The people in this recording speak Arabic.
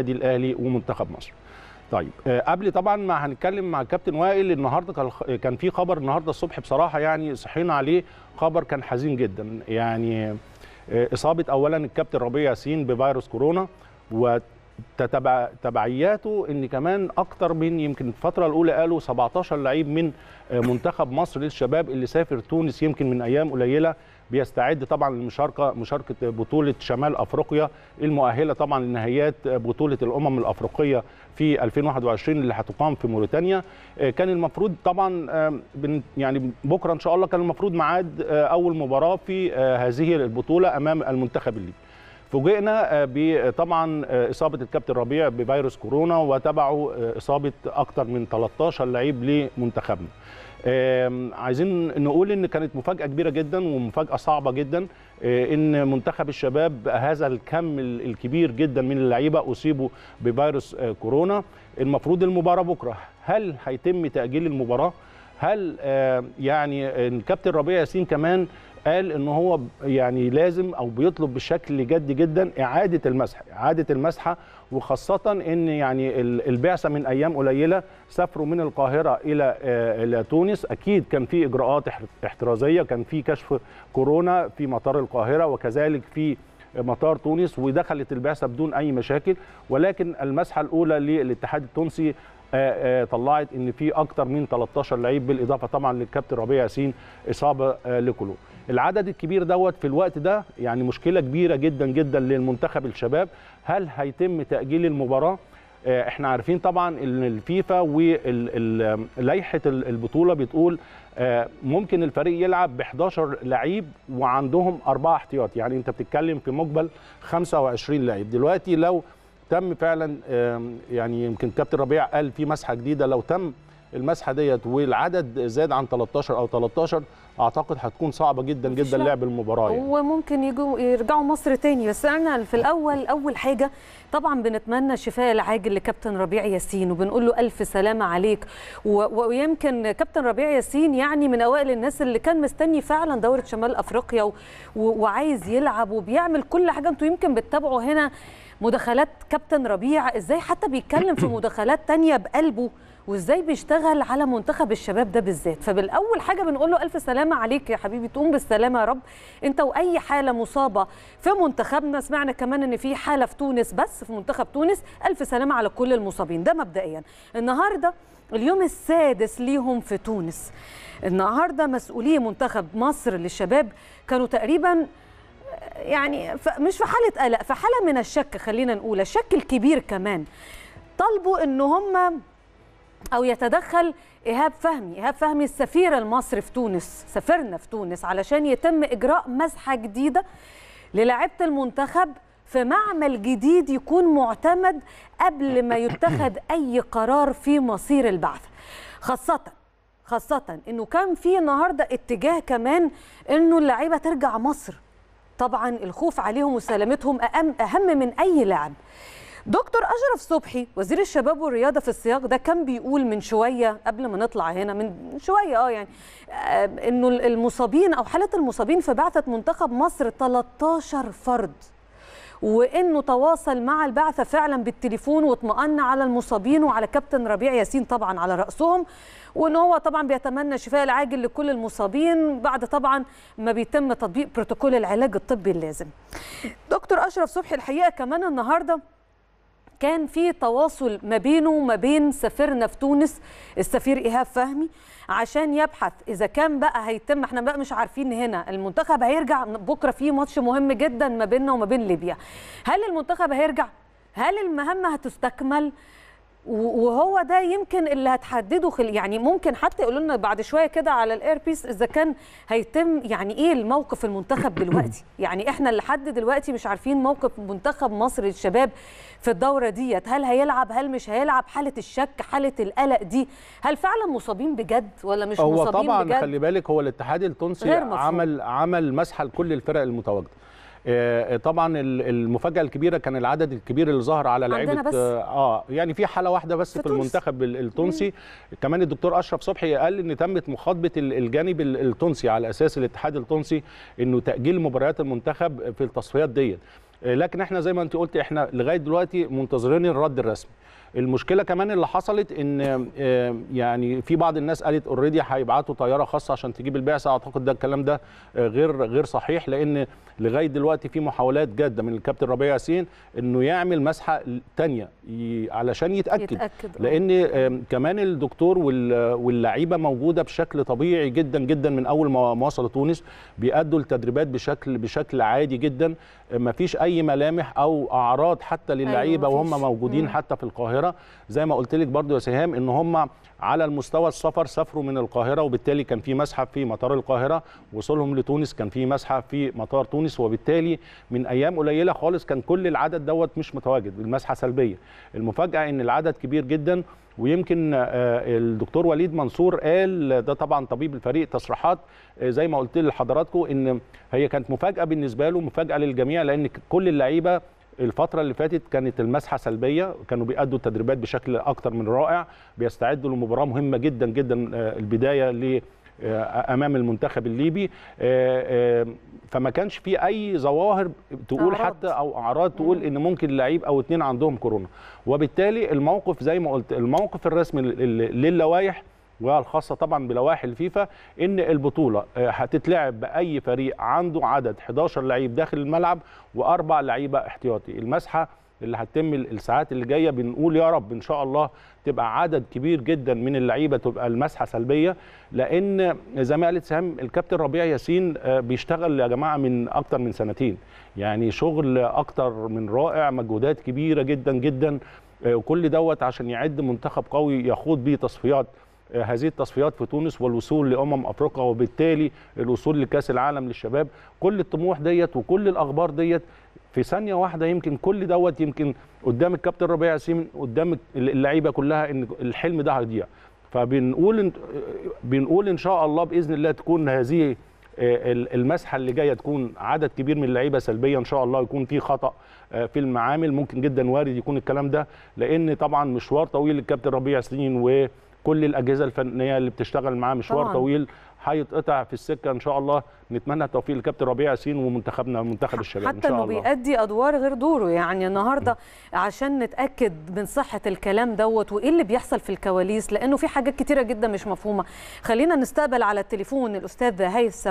النادي الاهلي ومنتخب مصر طيب آه، قبل طبعا ما هنتكلم مع الكابتن وائل النهارده كان في خبر النهارده الصبح بصراحه يعني صحينا عليه خبر كان حزين جدا يعني آه، اصابه اولا الكابتن ربيع ياسين بفيروس كورونا وتبعياته ان كمان اكتر من يمكن الفتره الاولى قالوا 17 لعيب من آه، منتخب مصر للشباب اللي سافر تونس يمكن من ايام قليله بيستعد طبعا للمشاركه مشاركه بطوله شمال افريقيا المؤهله طبعا لنهائيات بطوله الامم الافريقيه في 2021 اللي هتقام في موريتانيا آه، كان المفروض طبعا يعني بكره ان شاء الله كان المفروض ميعاد آه، اول مباراه في آه، هذه البطوله امام المنتخب الليبي فوجئنا آه، بطبعا آه، اصابه الكابتن ربيع بفيروس كورونا وتبعه آه، اصابه اكثر من 13 لعيب لمنتخبنا عايزين نقول ان كانت مفاجاه كبيره جدا ومفاجاه صعبه جدا ان منتخب الشباب هذا الكم الكبير جدا من اللعيبه اصيبوا بفيروس كورونا المفروض المباراه بكره هل هيتم تاجيل المباراه هل آه، يعني الكابتن ربيع ياسين كمان قال ان هو يعني لازم او بيطلب بشكل جدي جدا اعاده المسح اعاده المسحه وخاصه ان يعني البعثه من ايام قليله سافروا من القاهره الى آه، الى تونس اكيد كان في اجراءات احترازيه كان في كشف كورونا في مطار القاهره وكذلك في مطار تونس ودخلت البعثه بدون اي مشاكل ولكن المسحه الاولى للاتحاد التونسي آه، آه، طلعت ان في اكتر من 13 لعيب بالاضافه طبعا للكابتن ربيع ياسين اصابه آه، لكله العدد الكبير دوت في الوقت ده يعني مشكله كبيره جدا جدا للمنتخب الشباب هل هيتم تاجيل المباراه احنا عارفين طبعا ان الفيفا ولائحه البطوله بتقول ممكن الفريق يلعب ب 11 لعيب وعندهم اربعه احتياط يعني انت بتتكلم في مقبل 25 لعيب دلوقتي لو تم فعلا يعني يمكن كابتن ربيع قال في مسحه جديده لو تم المسحه ديت والعدد زاد عن 13 او 13 اعتقد هتكون صعبه جدا جدا لعب المباراه يعني. وممكن يجوا يرجعوا مصر تاني بس انا في الاول اول حاجه طبعا بنتمنى الشفاء العاجل لكابتن ربيع ياسين وبنقول له الف سلامه عليك ويمكن كابتن ربيع ياسين يعني من اوائل الناس اللي كان مستني فعلا دوره شمال افريقيا وعايز يلعب وبيعمل كل حاجه انتوا يمكن بتتابعوا هنا مداخلات كابتن ربيع ازاي حتى بيتكلم في مداخلات تانية بقلبه وازاي بيشتغل على منتخب الشباب ده بالذات فبالاول حاجه بنقول له الف سلامه عليك يا حبيبي تقوم بالسلامه يا رب انت واي حاله مصابه في منتخبنا سمعنا كمان ان في حاله في تونس بس في منتخب تونس الف سلامه على كل المصابين ده مبدئيا النهارده اليوم السادس ليهم في تونس النهارده مسؤولي منتخب مصر للشباب كانوا تقريبا يعني مش في حاله قلق في حاله من الشك خلينا نقول الشك الكبير كمان طلبوا ان هم او يتدخل ايهاب فهمي ايهاب فهمي السفير المصري في تونس سفرنا في تونس علشان يتم اجراء مسحه جديده للاعيبه المنتخب في معمل جديد يكون معتمد قبل ما يتخذ اي قرار في مصير البعثه خاصه خاصه انه كان في النهارده اتجاه كمان انه اللعيبه ترجع مصر طبعا الخوف عليهم وسلامتهم اهم من اي لعب دكتور أشرف صبحي وزير الشباب والرياضة في السياق ده كان بيقول من شوية قبل ما نطلع هنا من شوية اه يعني آه إنه المصابين أو حالة المصابين في بعثة منتخب مصر 13 فرد وإنه تواصل مع البعثة فعلا بالتليفون واطمأن على المصابين وعلى كابتن ربيع ياسين طبعا على رأسهم وان هو طبعا بيتمنى الشفاء العاجل لكل المصابين بعد طبعا ما بيتم تطبيق بروتوكول العلاج الطبي اللازم دكتور اشرف صبحي الحقيقه كمان النهارده كان في تواصل ما بينه وما بين سفيرنا في تونس السفير ايهاب فهمي عشان يبحث اذا كان بقى هيتم احنا بقى مش عارفين هنا المنتخب هيرجع بكره في ماتش مهم جدا ما بيننا وما بين ليبيا هل المنتخب هيرجع هل المهمه هتستكمل وهو ده يمكن اللي هتحدده خل... يعني ممكن حتى يقولوا لنا بعد شويه كده على الاير بيس اذا كان هيتم يعني ايه الموقف المنتخب دلوقتي يعني احنا لحد دلوقتي مش عارفين موقف منتخب مصر الشباب في الدوره ديت هل هيلعب هل مش هيلعب حاله الشك حاله القلق دي هل فعلا مصابين بجد ولا مش هو مصابين طبعا بجد؟ خلي بالك هو الاتحاد التونسي عمل عمل مسحه لكل الفرق المتواجده آه، طبعا المفاجاه الكبيره كان العدد الكبير اللي ظهر على لعيبه آه،, اه يعني في حاله واحده بس في, في المنتخب التونسي كمان الدكتور اشرف صبحي قال ان تمت مخاطبه الجانب التونسي على اساس الاتحاد التونسي انه تاجيل مباريات المنتخب في التصفيات ديت آه، لكن احنا زي ما انت قلت احنا لغايه دلوقتي منتظرين الرد الرسمي المشكله كمان اللي حصلت ان آه، يعني في بعض الناس قالت اوريدي هيبعتوا طياره خاصه عشان تجيب البعثه اعتقد ده الكلام ده آه، غير غير صحيح لان لغايه دلوقتي في محاولات جاده من الكابتن ربيع ياسين انه يعمل مسحه ثانيه علشان يتاكد, يتأكد. آه. لان كمان الدكتور واللعيبه موجوده بشكل طبيعي جدا جدا من اول ما وصلوا تونس بيأدوا التدريبات بشكل بشكل عادي جدا ما فيش اي ملامح او اعراض حتى للعيبه أيوة وهم موجودين حتى في القاهره القاهره زي ما قلت لك برضو يا سهام ان هم على المستوى السفر سافروا من القاهره وبالتالي كان في مسحب في مطار القاهره وصولهم لتونس كان في مسحب في مطار تونس وبالتالي من ايام قليله خالص كان كل العدد دوت مش متواجد المسحه سلبيه المفاجاه ان العدد كبير جدا ويمكن آه، الدكتور وليد منصور قال ده طبعا طبيب الفريق تصريحات آه، زي ما قلت لحضراتكم ان هي كانت مفاجاه بالنسبه له مفاجاه للجميع لان كل اللعيبه الفتره اللي فاتت كانت المسحه سلبيه كانوا بيأدوا التدريبات بشكل اكتر من رائع بيستعدوا لمباراه مهمه جدا جدا آه، البدايه ل آه، امام المنتخب الليبي آه، فما كانش في اي ظواهر تقول أعراض. حتى او اعراض تقول ان ممكن لعيب او اتنين عندهم كورونا وبالتالي الموقف زي ما قلت الموقف الرسمي للوائح والخاصه طبعا بلوائح الفيفا ان البطوله آه، هتتلعب باي فريق عنده عدد 11 لعيب داخل الملعب واربع لعيبه احتياطي المسحه اللي هتتم الساعات اللي جايه بنقول يا رب ان شاء الله تبقى عدد كبير جدا من اللعيبه تبقى المسحه سلبيه لان زي ما قالت سهام الكابتن ربيع ياسين آه، بيشتغل يا جماعه من اكتر من سنتين يعني شغل اكتر من رائع مجهودات كبيره جدا جدا آه، وكل دوت عشان يعد منتخب قوي يخوض بيه تصفيات هذه التصفيات في تونس والوصول لامم افريقيا وبالتالي الوصول لكاس العالم للشباب كل الطموح ديت وكل الاخبار ديت في ثانيه واحده يمكن كل دوت يمكن قدام الكابتن ربيع ياسين قدام اللعيبه كلها ان الحلم ده هيضيع فبنقول بنقول ان شاء الله باذن الله تكون هذه آه، المسحه اللي جايه تكون عدد كبير من اللعيبه سلبيه ان شاء الله يكون في خطا آه، في المعامل ممكن جدا وارد يكون الكلام ده لان طبعا مشوار طويل الكابتن ربيع ياسين و كل الاجهزه الفنيه اللي بتشتغل معاه مشوار طبعاً. طويل هيتقطع في السكه ان شاء الله نتمنى التوفيق لكابتن ربيع ياسين ومنتخبنا منتخب الشباب ان شاء الله حتى انه بيأدي ادوار غير دوره يعني النهارده عشان نتاكد من صحه الكلام دوت وايه اللي بيحصل في الكواليس لانه في حاجات كتيره جدا مش مفهومه خلينا نستقبل على التليفون الاستاذ هيثم